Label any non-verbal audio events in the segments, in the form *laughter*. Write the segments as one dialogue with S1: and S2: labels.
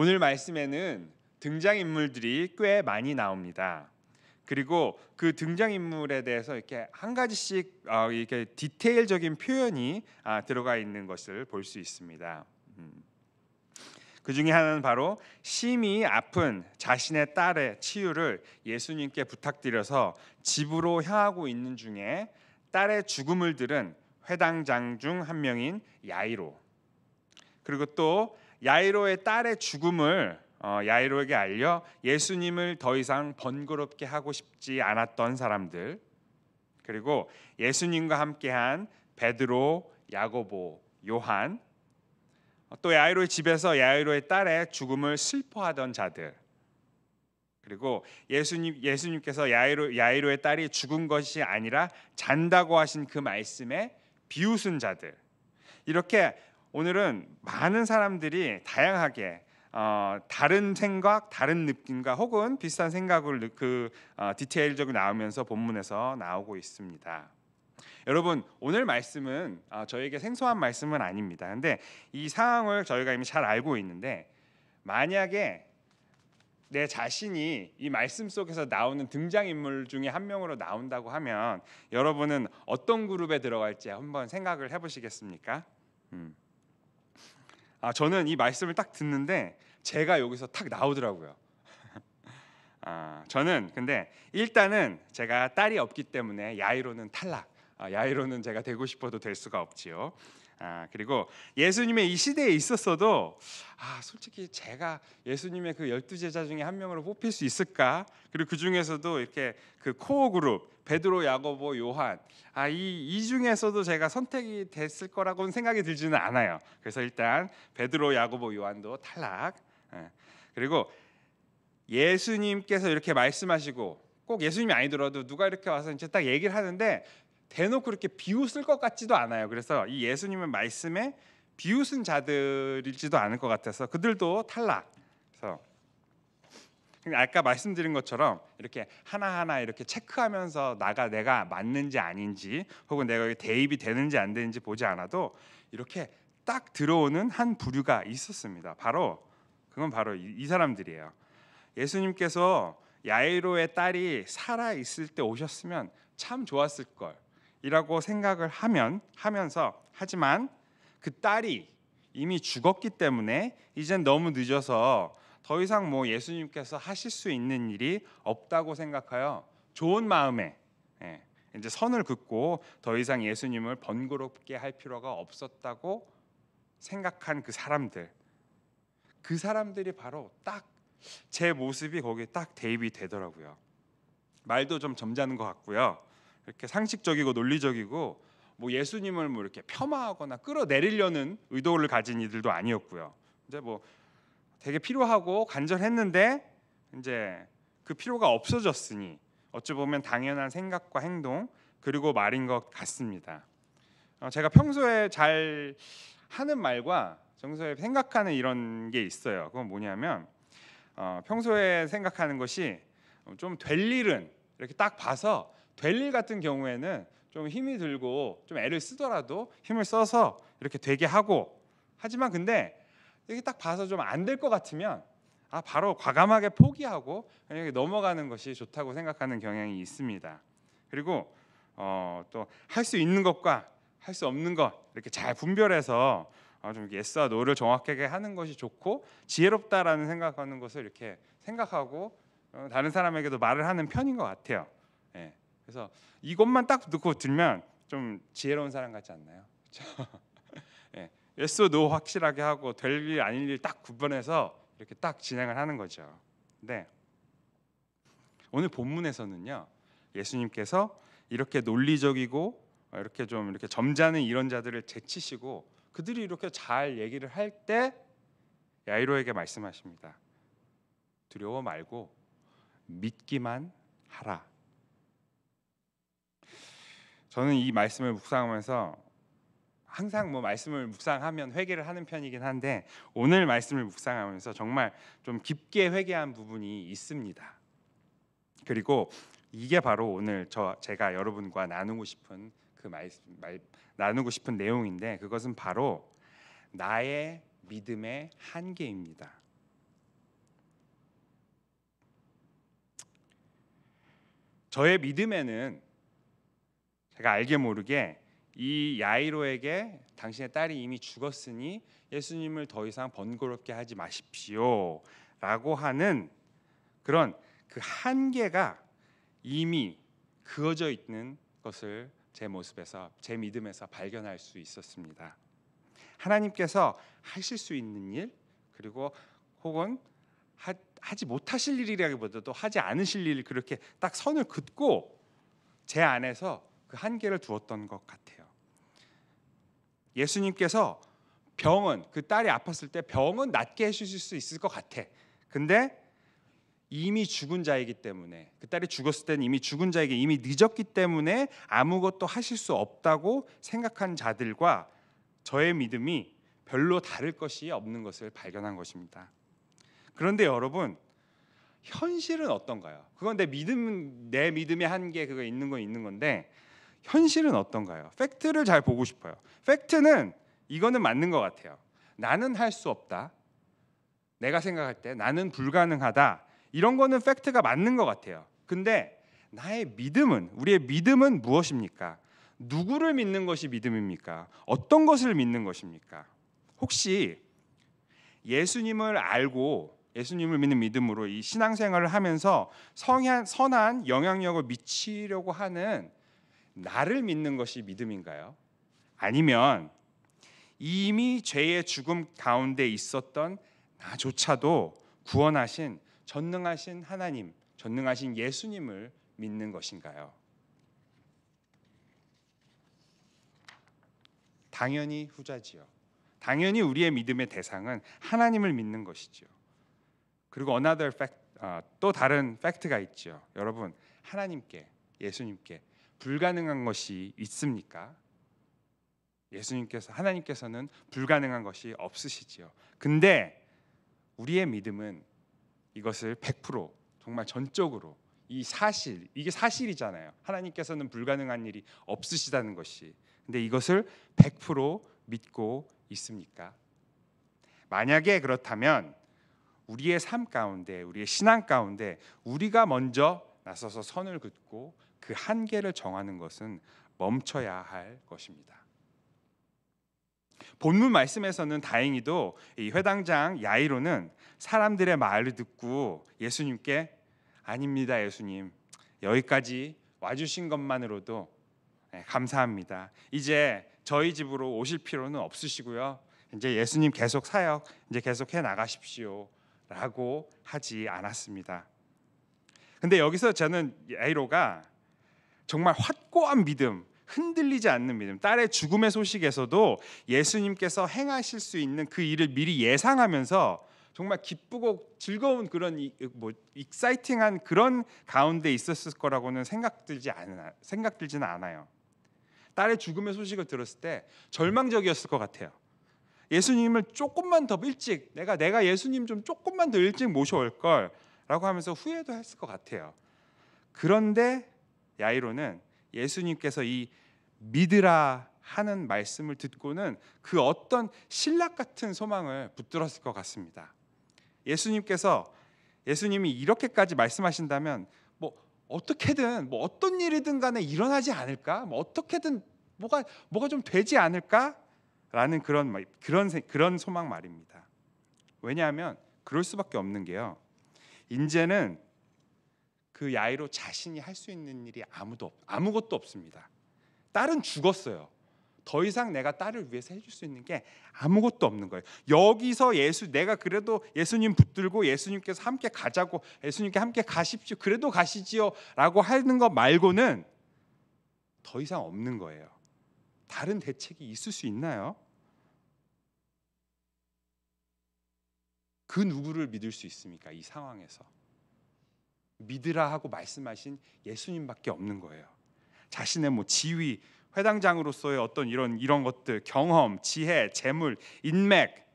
S1: 오늘 말씀에는 등장인물들이 꽤 많이 나옵니다. 그리고 그 등장인물에 대해서 이렇게 한 가지씩 어, 이렇게 디테일적인 표현이 아, 들어가 있는 것을 볼 수 있습니다. 음. 그 중에 하나는 바로 심히 아픈 자신의 딸의 치유를 예수님께 부탁드려서 집으로 향하고 있는 중에 딸의 죽음을 들은 회당장 중 한 명인 야이로 그리고 또 야이로의 딸의 죽음을 어, 야이로에게 알려 예수님을 더 이상 번거롭게 하고 싶지 않았던 사람들 그리고 예수님과 함께한 베드로, 야고보, 요한 어, 또 야이로의 집에서 야이로의 딸의 죽음을 슬퍼하던 자들 그리고 예수님 예수님께서 야이로 야이로의 딸이 죽은 것이 아니라 잔다고 하신 그 말씀에 비웃은 자들 이렇게 오늘은 많은 사람들이 다양하게 어, 다른 생각, 다른 느낌과 혹은 비슷한 생각을 그 어, 디테일적으로 나오면서 본문에서 나오고 있습니다. 여러분 오늘 말씀은 어, 저에게 생소한 말씀은 아닙니다. 근데 이 상황을 저희가 이미 잘 알고 있는데 만약에 내 자신이 이 말씀 속에서 나오는 등장 인물 중에 한 명으로 나온다고 하면 여러분은 어떤 그룹에 들어갈지 한번 생각을 해보시겠습니까? 음. 아, 저는 이 말씀을 딱 듣는데 제가 여기서 탁 나오더라고요. *laughs* 아, 저는 근데 일단은 제가 딸이 없기 때문에 야이로는 탈락. 아, 야이로는 제가 되고 싶어도 될 수가 없지요. 아, 그리고 예수님의 이 시대에 있었어도 아, 솔직히 제가 예수님의 그 열두 제자 중에 한 명으로 뽑힐 수 있을까? 그리고 그 중에서도 이렇게 그 코어 그룹 베드로, 야고보, 요한 아 이 이 중에서도 제가 선택이 됐을 거라고는 생각이 들지는 않아요. 그래서 일단 베드로, 야고보, 요한도 탈락. 예. 그리고 예수님께서 이렇게 말씀하시고 꼭 예수님이 아니더라도 누가 이렇게 와서 이제 딱 얘기를 하는데 대놓고 이렇게 비웃을 것 같지도 않아요. 그래서 이 예수님의 말씀에 비웃은 자들일지도 않을 것 같아서 그들도 탈락. 그래서 아까 말씀드린 것처럼 이렇게 하나하나 이렇게 체크하면서 나가 내가 맞는지 아닌지 혹은 내가 대입이 되는지 안 되는지 보지 않아도 이렇게 딱 들어오는 한 부류가 있었습니다. 바로 그건 바로 이, 사람들이에요. 예수님께서 야이로의 딸이 살아 있을 때 오셨으면 참 좋았을 걸. 이라고 생각을 하면 하면서 하지만 그 딸이 이미 죽었기 때문에 이젠 너무 늦어서 더 이상 뭐 예수님께서 하실 수 있는 일이 없다고 생각하여 좋은 마음에 예, 이제 선을 긋고 더 이상 예수님을 번거롭게 할 필요가 없었다고 생각한 그 사람들 그 사람들이 바로 딱 제 모습이 거기에 딱 대입이 되더라고요 말도 좀 점잖은 것 같고요 이렇게 상식적이고 논리적이고 뭐 예수님을 뭐 이렇게 폄하하거나 끌어내리려는 의도를 가진 이들도 아니었고요. 이제 뭐 되게 필요하고 간절했는데 이제 그 필요가 없어졌으니 어찌 보면 당연한 생각과 행동 그리고 말인 것 같습니다. 어, 제가 평소에 잘 하는 말과 평소에 생각하는 이런 게 있어요. 그건 뭐냐면 어, 평소에 생각하는 것이 좀 될 일은 이렇게 딱 봐서 될일 같은 경우에는 좀 힘이 들고 좀 애를 쓰더라도 힘을 써서 이렇게 되게 하고 하지만 근데 이게 딱 봐서 좀 안 될 것 같으면 아 바로 과감하게 포기하고 그냥 넘어가는 것이 좋다고 생각하는 경향이 있습니다. 그리고 어, 또할 수 있는 것과 할 수 없는 것 이렇게 잘 분별해서 어, 좀 예스와 노를 정확하게 하는 것이 좋고 지혜롭다라는 생각하는 것을 이렇게 생각하고 어, 다른 사람에게도 말을 하는 편인 것 같아요. 예. 그래서 이것만 딱 넣고 들면 좀 지혜로운 사람 같지 않나요? *laughs* 예, yes 확실하게 하고 될 일 아닐 일딱 구분해서 이렇게 딱 진행을 하는 거죠. 근 네. 오늘 본문에서는요, 예수님께서 이렇게 논리적이고 이렇게 좀 이렇게 점잖은 이런 자들을 제치시고 그들이 이렇게 잘 얘기를 할 때 야이로에게 말씀하십니다. 두려워 말고 믿기만 하라. 저는 이 말씀을 묵상하면서 항상 뭐 말씀을 묵상하면 회개를 하는 편이긴 한데 오늘 말씀을 묵상하면서 정말 좀 깊게 회개한 부분이 있습니다. 그리고 이게 바로 오늘 저 제가 여러분과 나누고 싶은 그 말씀 말, 나누고 싶은 내용인데 그것은 바로 나의 믿음의 한계입니다. 저의 믿음에는 제가 알게 모르게 이 야이로에게 당신의 딸이 이미 죽었으니 예수님을 더 이상 번거롭게 하지 마십시오라고 하는 그런 그 한계가 이미 그어져 있는 것을 제 모습에서 제 믿음에서 발견할 수 있었습니다. 하나님께서 하실 수 있는 일 그리고 혹은 하, 하지 못하실 일이라기보다도 하지 않으실 일 그렇게 딱 선을 긋고 제 안에서 그 한계를 두었던 것 같아요. 예수님께서 병은 그 딸이 아팠을 때 병은 낫게 해주실 수 있을 것 같아. 근데 이미 죽은 자이기 때문에 그 딸이 죽었을 때는 이미 죽은 자에게 이미 늦었기 때문에 아무것도 하실 수 없다고 생각한 자들과 저의 믿음이 별로 다를 것이 없는 것을 발견한 것입니다. 그런데 여러분 현실은 어떤가요? 그건 내 믿음 내 믿음의 한계 그거 있는 건 있는 건데 현실은 어떤가요? 팩트를 잘 보고 싶어요. 팩트는 이거는 맞는 것 같아요. 나는 할 수 없다. 내가 생각할 때 나는 불가능하다. 이런 거는 팩트가 맞는 것 같아요. 근데 나의 믿음은 우리의 믿음은 무엇입니까? 누구를 믿는 것이 믿음입니까? 어떤 것을 믿는 것입니까? 혹시 예수님을 알고 예수님을 믿는 믿음으로 이 신앙생활을 하면서 성한, 선한 영향력을 미치려고 하는 나를 믿는 것이 믿음인가요? 아니면 이미 죄의 죽음 가운데 있었던 나조차도 구원하신 전능하신 하나님, 전능하신 예수님을 믿는 것인가요? 당연히 후자지요. 당연히 우리의 믿음의 대상은 하나님을 믿는 것이지요. 그리고 another fact, 어, 또 다른 팩트가 있죠. 여러분 하나님께 예수님께 불가능한 것이 있습니까? 예수님께서 하나님께서는 불가능한 것이 없으시지요. 근데 우리의 믿음은 이것을 100% 정말 전적으로 이 사실 이게 사실이잖아요. 하나님께서는 불가능한 일이 없으시다는 것이. 근데 이것을 100% 믿고 있습니까? 만약에 그렇다면 우리의 삶 가운데 우리의 신앙 가운데 우리가 먼저 나서서 선을 긋고 그 한계를 정하는 것은 멈춰야 할 것입니다. 본문 말씀에서는 다행히도 이 회당장 야이로는 사람들의 말을 듣고 예수님께 아닙니다, 예수님. 여기까지 와주신 것만으로도 네, 감사합니다. 이제 저희 집으로 오실 필요는 없으시고요. 이제 예수님 계속 사역, 이제 계속 해 나가십시오. 라고 하지 않았습니다. 근데 여기서 저는 에이로가 정말 확고한 믿음, 흔들리지 않는 믿음. 딸의 죽음의 소식에서도 예수님께서 행하실 수 있는 그 일을 미리 예상하면서 정말 기쁘고 즐거운 그런 뭐 익사이팅한 그런 가운데 있었을 거라고는 생각들지 않아 생각들지는 않아요. 딸의 죽음의 소식을 들었을 때 절망적이었을 것 같아요. 예수님을 조금만 더 일찍 내가 내가 예수님 좀 조금만 더 일찍 모셔올 걸라고 하면서 후회도 했을 것 같아요. 그런데 야이로는 예수님께서 이 믿으라 하는 말씀을 듣고는 그 어떤 신락 같은 소망을 붙들었을 것 같습니다. 예수님께서 예수님이 이렇게까지 말씀하신다면 뭐 어떻게든 뭐 어떤 일이든 간에 일어나지 않을까? 뭐 어떻게든 뭐가 뭐가 좀 되지 않을까라는 그런 그런 그런 소망 말입니다. 왜냐하면 그럴 수밖에 없는 게요. 인제는 그 야이로 자신이 할 수 있는 일이 아무도 없, 아무것도 없습니다. 딸은 죽었어요. 더 이상 내가 딸을 위해서 해줄 수 있는 게 아무것도 없는 거예요. 여기서 예수 내가 그래도 예수님 붙들고 예수님께서 함께 가자고 예수님께 함께 가십시오. 그래도 가시지요라고 하는 것 말고는 더 이상 없는 거예요. 다른 대책이 있을 수 있나요? 그 누구를 믿을 수 있습니까? 이 상황에서. 믿으라 하고 말씀하신 예수님밖에 없는 거예요. 자신의 뭐 지위, 회당장으로서의 어떤 이런 이런 것들, 경험, 지혜, 재물, 인맥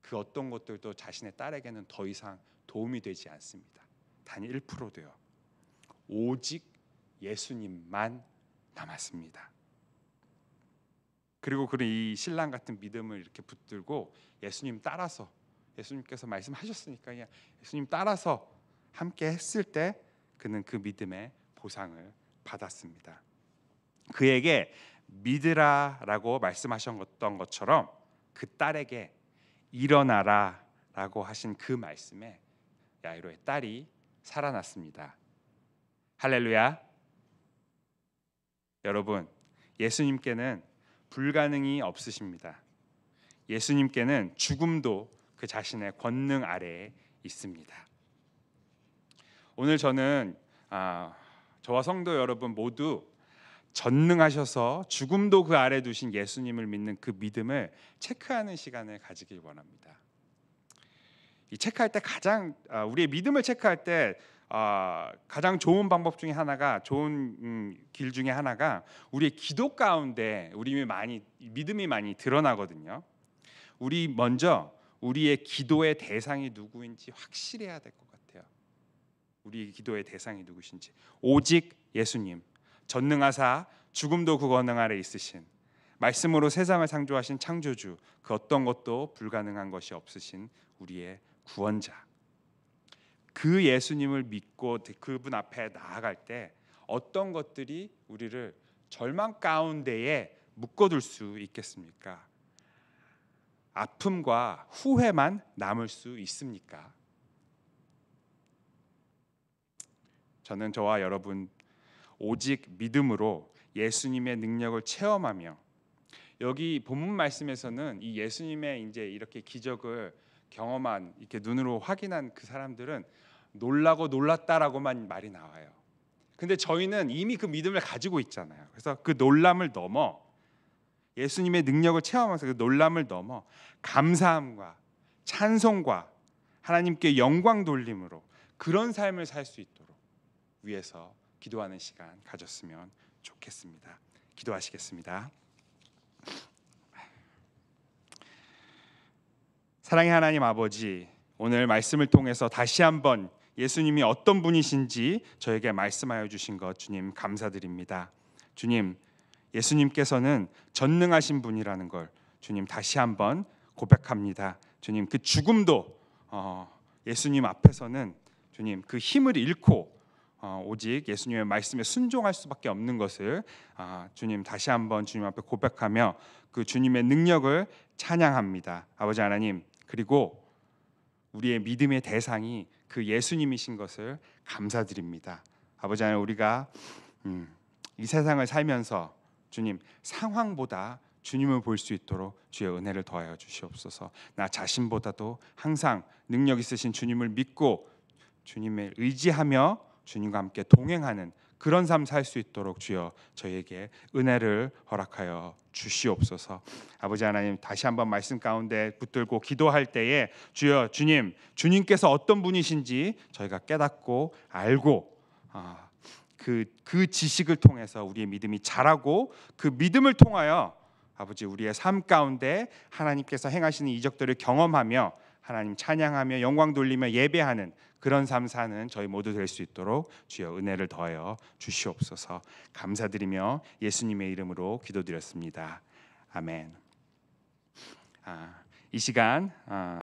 S1: 그 어떤 것들도 자신의 딸에게는 더 이상 도움이 되지 않습니다. 단1돼요 오직 예수님만 남았습니다. 그리고 그런 이 신랑 같은 믿음을 이렇게 붙들고 예수님 따라서 예수님께서 말씀하셨으니까 그냥 예수님 따라서 함께 했을 때 그는 그 믿음의 보상을 받았습니다. 그에게 믿으라라고 말씀하셨던 것처럼 그 딸에게 일어나라라고 하신 그 말씀에 야이로의 딸이 살아났습니다. 할렐루야. 여러분, 예수님께는 불가능이 없으십니다. 예수님께는 죽음도 그 자신의 권능 아래에 있습니다. 오늘 저는 아, 저와 성도 여러분 모두 전능하셔서 죽음도 그 아래 두신 예수님을 믿는 그 믿음을 체크하는 시간을 가지길 원합니다. 이 체크할 때 가장 아, 우리의 믿음을 체크할 때 아, 가장 좋은 방법 중에 하나가 좋은 음, 길 중에 하나가 우리의 기도 가운데 우리 많이 믿음이 많이 드러나거든요. 우리 먼저 우리의 기도의 대상이 누구인지 확실해야 될 것. 우리 기도의 대상이 누구신지 오직 예수님 전능하사 죽음도 구원능 그 아래 있으신 말씀으로 세상을 창조하신 창조주 그 어떤 것도 불가능한 것이 없으신 우리의 구원자 그 예수님을 믿고 그분 앞에 나아갈 때 어떤 것들이 우리를 절망 가운데에 묶어둘 수 있겠습니까? 아픔과 후회만 남을 수 있습니까? 저는 저와 여러분 오직 믿음으로 예수님의 능력을 체험하며 여기 본문 말씀에서는 이 예수님의 이제 이렇게 기적을 경험한 이렇게 눈으로 확인한 그 사람들은 놀라고 놀랐다라고만 말이 나와요. 근데 저희는 이미 그 믿음을 가지고 있잖아요. 그래서 그 놀람을 넘어 예수님의 능력을 체험하면서 그 놀람을 넘어 감사함과 찬송과 하나님께 영광 돌림으로 그런 삶을 살 수 있도록 위해서 기도하는 시간 가졌으면 좋겠습니다. 기도하시겠습니다. 사랑의 하나님 아버지, 오늘 말씀을 통해서 다시 한번 예수님이 어떤 분이신지 저에게 말씀하여 주신 것 주님 감사드립니다. 주님, 예수님께서는 전능하신 분이라는 걸 주님 다시 한번 고백합니다. 주님 그 죽음도 어, 예수님 앞에서는 주님 그 힘을 잃고 어, 오직 예수님의 말씀에 순종할 수밖에 없는 것을 아, 주님 다시 한번 주님 앞에 고백하며 그 주님의 능력을 찬양합니다. 아버지 하나님 그리고 우리의 믿음의 대상이 그 예수님이신 것을 감사드립니다. 아버지 하나님 우리가 음, 이 세상을 살면서 주님 상황보다 주님을 볼 수 있도록 주의 은혜를 더하여 주시옵소서. 나 자신보다도 항상 능력 있으신 주님을 믿고 주님을 의지하며 주님과 함께 동행하는 그런 삶 살 수 있도록 주여 저희에게 은혜를 허락하여 주시옵소서. 아버지 하나님 다시 한번 말씀 가운데 붙들고 기도할 때에 주여 주님 주님께서 어떤 분이신지 저희가 깨닫고 알고 아, 그, 그 지식을 통해서 우리의 믿음이 자라고 그 믿음을 통하여 아버지 우리의 삶 가운데 하나님께서 행하시는 이적들을 경험하며 하나님 찬양하며 영광 돌리며 예배하는 그런 삶 사는 저희 모두 될 수 있도록 주여 은혜를 더하여 주시옵소서 감사드리며 예수님의 이름으로 기도드렸습니다. 아멘. 아, 이 시간 아,